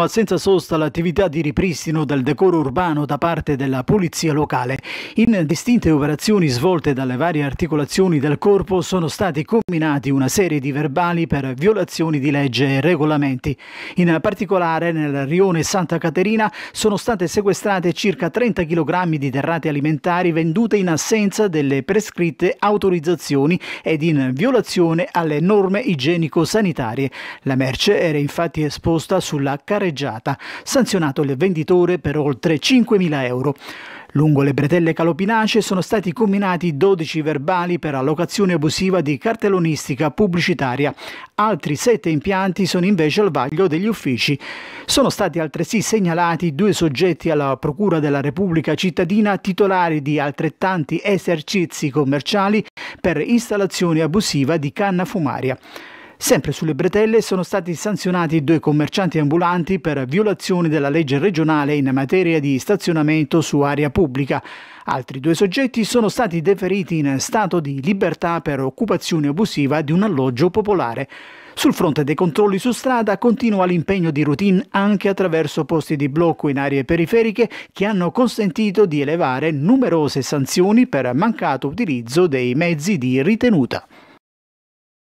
ha senza sosta l'attività di ripristino del decoro urbano da parte della polizia locale in distinte operazioni svolte dalle varie articolazioni del corpo sono stati combinati una serie di verbali per violazioni di legge e regolamenti. In particolare nel rione Santa Caterina sono state sequestrate circa 30 kg di derrate alimentari vendute in assenza delle prescritte autorizzazioni ed in violazione alle norme igienico-sanitarie. La merce era infatti esposta sulla carreggiata, sanzionato il venditore per oltre 5.000 euro. Lungo le bretelle calopinace sono stati comminati 12 verbali per allocazione abusiva di cartellonistica pubblicitaria. Altri 7 impianti sono invece al vaglio degli uffici. Sono stati altresì segnalati due soggetti alla Procura della Repubblica cittadina titolari di altrettanti esercizi commerciali per installazione abusiva di canna fumaria. Sempre sulle bretelle sono stati sanzionati due commercianti ambulanti per violazione della legge regionale in materia di stazionamento su area pubblica. Altri due soggetti sono stati deferiti in stato di libertà per occupazione abusiva di un alloggio popolare. Sul fronte dei controlli su strada continua l'impegno di routine anche attraverso posti di blocco in aree periferiche che hanno consentito di elevare numerose sanzioni per mancato utilizzo dei mezzi di ritenuta.